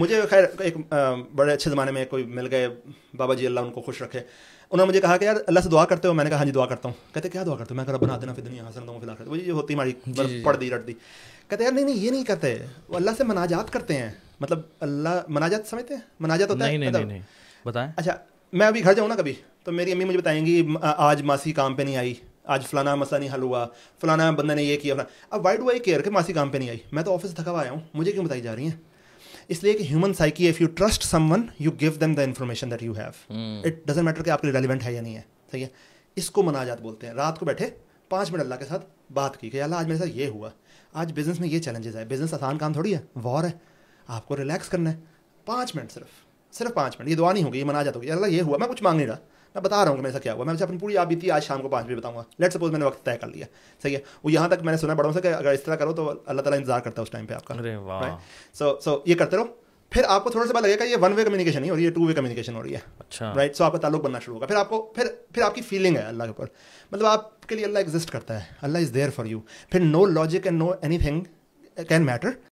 मुझे खैर एक बड़े अच्छे ज़माने में कोई मिल गए बाबा जी अल्लाह उनको खुश रखे उन्होंने मुझे कहा कि यार अल्लाह से दुआ करते हो मैंने कहा हाँ जी दुआ करता हूँ कहते क्या दुआ करते हो मैं कहा बना देना फिर दुनिया हासिल दूँ फिलहाल वो ये होती हमारी पढ़ दी रट दी कहते यार नहीं नहीं ये नहीं करते वो अल्लाह से मनाजात करते हैं मतलब अल्लाह मनाजात समझते हैं मनाजात होता नहीं, है नहीं, मतलब नहीं, बताएं अच्छा मैं अभी घर जाऊँ ना कभी तो मेरी अम्मी मुझे बताएंगी आज मासी काम पे नहीं आई आज फलाना मसला नहीं हल हुआ फलाना बंदा ने ये किया फलाना अब वाई डू आई केयर के मासी काम पे नहीं आई मैं तो ऑफिस थका हुआ आया हूँ मुझे क्यों बताई जा रही है इसलिए कि human psyche if you trust someone you give them the information that you have it doesn't matter कि आपके लिए रेलिवेंट है या नहीं है सही है इसको मनाजात बोलते हैं रात को बैठे पाँच मिनट अल्लाह के साथ बात की कि अल्लाह आज मेरे साथ ये हुआ आज बिजनेस में ये चैलेंजेस है बिजनेस आसान काम थोड़ी है वॉर है आपको रिलैक्स करना है पाँच मिनट सिर्फ सिर्फ पाँच मिनट ये दुआ नहीं होगी ये मनाजात होगी अल्लाह ये हुआ मैं कुछ मांग नहीं रहा मैं बता रहा हूँ मेरे साथ क्या हुआ मैं अपनी पूरी आप बीती आज शाम को पाँच बजे बताऊँगा लेट सपोज मैंने वक्त तय कर लिया सही है वो यहाँ तक मैंने सुना बड़ों से कि अगर इस तरह करो तो अल्लाह ताला इंतजार करता है उस टाइम पे आपका सो सो ये करते रहो फिर आपको थोड़ा सा लगेगा ये वन वे कम्युनिकेशन नहीं हो रही है टू वे कम्युनिकेशन हो रही है अच्छा राइट सो आपका ताल्लुक बनना शुरू होगा फिर आपको फिर फिर आपकी फीलिंग है अल्लाह के ऊपर मतलब आपके लिए अल्लाह एग्जिस्ट करता है Allah is there for you फिर no logic and no anything can matter